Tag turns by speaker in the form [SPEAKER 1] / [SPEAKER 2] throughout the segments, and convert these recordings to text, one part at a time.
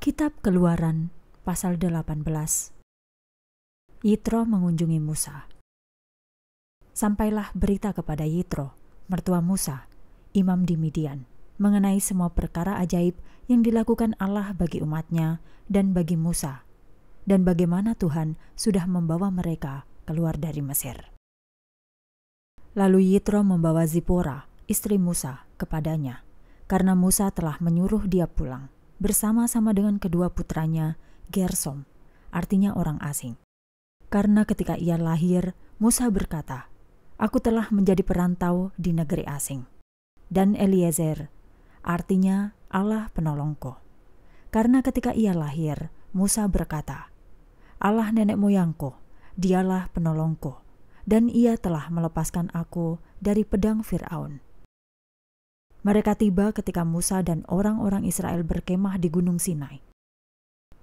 [SPEAKER 1] Kitab Keluaran pasal 18. Yitro mengunjungi Musa. Sampailah berita kepada Yitro, mertua Musa, imam di Midian, mengenai semua perkara ajaib yang dilakukan Allah bagi umatnya dan bagi Musa, dan bagaimana Tuhan sudah membawa mereka keluar dari Mesir. Lalu Yitro membawa Zipora, istri Musa, kepadanya, karena Musa telah menyuruh dia pulang bersama-sama dengan kedua putranya, Gersom, artinya orang asing. Karena ketika ia lahir, Musa berkata, Aku telah menjadi perantau di negeri asing. Dan Eliezer, artinya Allah penolongku. Karena ketika ia lahir, Musa berkata, Allah nenek moyangku, dialah penolongku, dan ia telah melepaskan aku dari pedang Fir'aun. Mereka tiba ketika Musa dan orang-orang Israel berkemah di Gunung Sinai.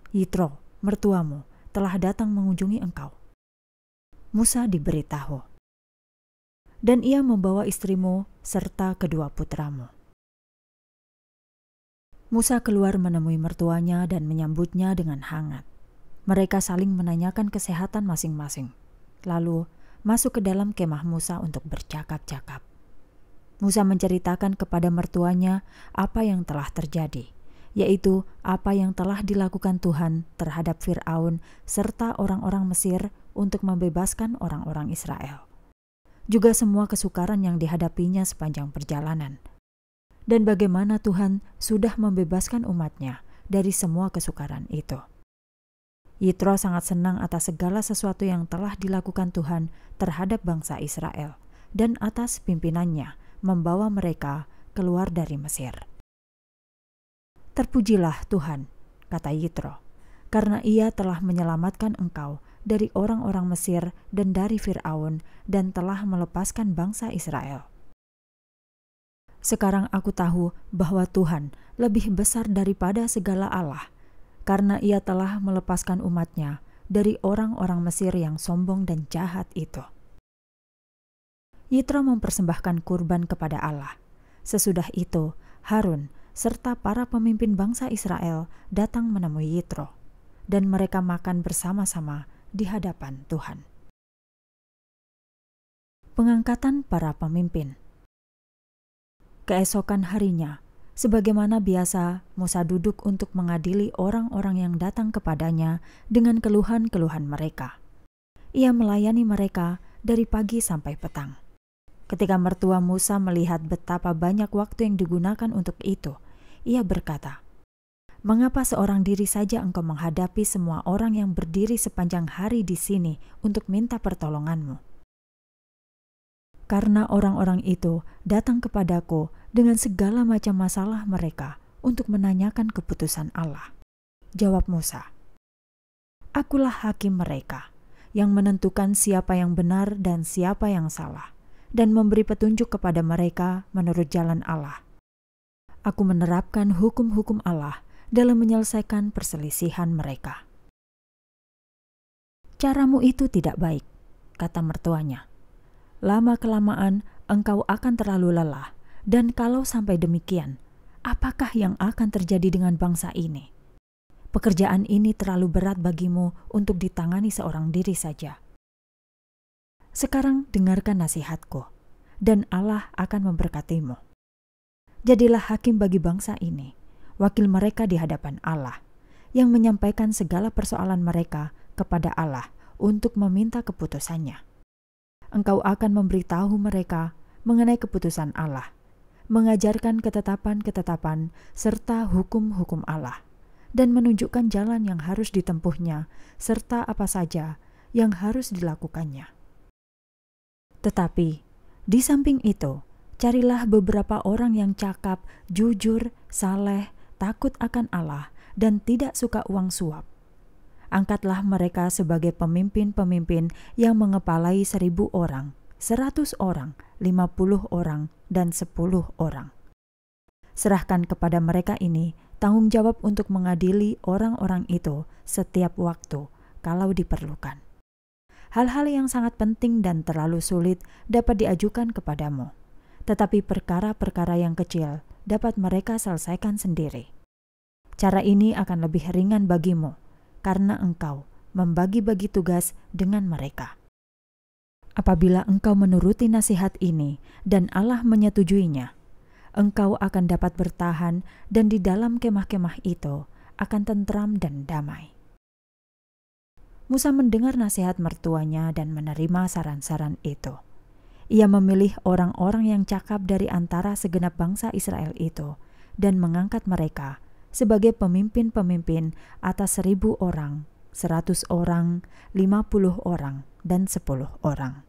[SPEAKER 1] Yitro, mertuamu, telah datang mengunjungi engkau. Musa diberitahu. Dan ia membawa istrimu serta kedua putramu. Musa keluar menemui mertuanya dan menyambutnya dengan hangat. Mereka saling menanyakan kesehatan masing-masing, lalu masuk ke dalam kemah Musa untuk bercakap-cakap. Musa menceritakan kepada mertuanya apa yang telah terjadi, yaitu apa yang telah dilakukan Tuhan terhadap Firaun serta orang-orang Mesir untuk membebaskan orang-orang Israel. Juga semua kesukaran yang dihadapinya sepanjang perjalanan. Dan bagaimana Tuhan sudah membebaskan umatnya dari semua kesukaran itu. Yitro sangat senang atas segala sesuatu yang telah dilakukan Tuhan terhadap bangsa Israel dan atas pimpinannya membawa mereka keluar dari Mesir. Terpujilah Tuhan, kata Yitro, karena ia telah menyelamatkan engkau dari orang-orang Mesir dan dari Firaun dan telah melepaskan bangsa Israel. Sekarang aku tahu bahwa Tuhan lebih besar daripada segala Allah, karena ia telah melepaskan umatnya dari orang-orang Mesir yang sombong dan jahat itu. Yitro mempersembahkan kurban kepada Allah. Sesudah itu, Harun serta para pemimpin bangsa Israel datang menemui Yitro, dan mereka makan bersama-sama di hadapan Tuhan. Pengangkatan para pemimpin Keesokan harinya, sebagaimana biasa, Musa duduk untuk mengadili orang-orang yang datang kepadanya dengan keluhan-keluhan mereka. Ia melayani mereka dari pagi sampai petang. Ketika mertua Musa melihat betapa banyak waktu yang digunakan untuk itu, ia berkata, "Mengapa seorang diri saja engkau menghadapi semua orang yang berdiri sepanjang hari di sini untuk minta pertolonganmu?" Karena orang-orang itu datang kepadaku dengan segala macam masalah mereka untuk menanyakan keputusan Allah. Jawab Musa, "Akulah hakim mereka yang menentukan siapa yang benar dan siapa yang salah." dan memberi petunjuk kepada mereka menurut jalan Allah. Aku menerapkan hukum-hukum Allah dalam menyelesaikan perselisihan mereka. Caramu itu tidak baik, kata mertuanya. Lama-kelamaan engkau akan terlalu lelah, dan kalau sampai demikian, apakah yang akan terjadi dengan bangsa ini? Pekerjaan ini terlalu berat bagimu untuk ditangani seorang diri saja. Sekarang dengarkan nasihatku, dan Allah akan memberkatimu. Jadilah hakim bagi bangsa ini, wakil mereka di hadapan Allah, yang menyampaikan segala persoalan mereka kepada Allah untuk meminta keputusannya. Engkau akan memberitahu mereka mengenai keputusan Allah, mengajarkan ketetapan-ketetapan serta hukum-hukum Allah, dan menunjukkan jalan yang harus ditempuhnya serta apa saja yang harus dilakukannya. Tetapi di samping itu, carilah beberapa orang yang cakap, jujur, saleh, takut akan Allah, dan tidak suka uang suap. Angkatlah mereka sebagai pemimpin-pemimpin yang mengepalai seribu orang, seratus orang, lima puluh orang, dan sepuluh orang. Serahkan kepada mereka ini tanggung jawab untuk mengadili orang-orang itu setiap waktu kalau diperlukan hal-hal yang sangat penting dan terlalu sulit dapat diajukan kepadamu, tetapi perkara-perkara yang kecil dapat mereka selesaikan sendiri. Cara ini akan lebih ringan bagimu karena engkau membagi-bagi tugas dengan mereka. Apabila engkau menuruti nasihat ini dan Allah menyetujuinya, engkau akan dapat bertahan, dan di dalam kemah-kemah itu akan tentram dan damai. Musa mendengar nasihat mertuanya dan menerima saran-saran itu. Ia memilih orang-orang yang cakap dari antara segenap bangsa Israel itu dan mengangkat mereka sebagai pemimpin-pemimpin atas seribu orang, seratus orang, lima puluh orang, dan sepuluh orang.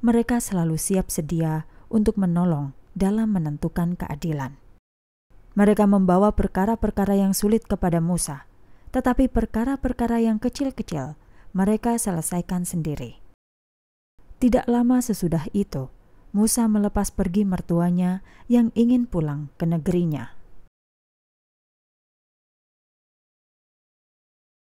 [SPEAKER 1] Mereka selalu siap sedia untuk menolong dalam menentukan keadilan. Mereka membawa perkara-perkara yang sulit kepada Musa – tetapi perkara-perkara yang kecil-kecil mereka selesaikan sendiri. Tidak lama sesudah itu, Musa melepas pergi mertuanya yang ingin pulang ke negerinya.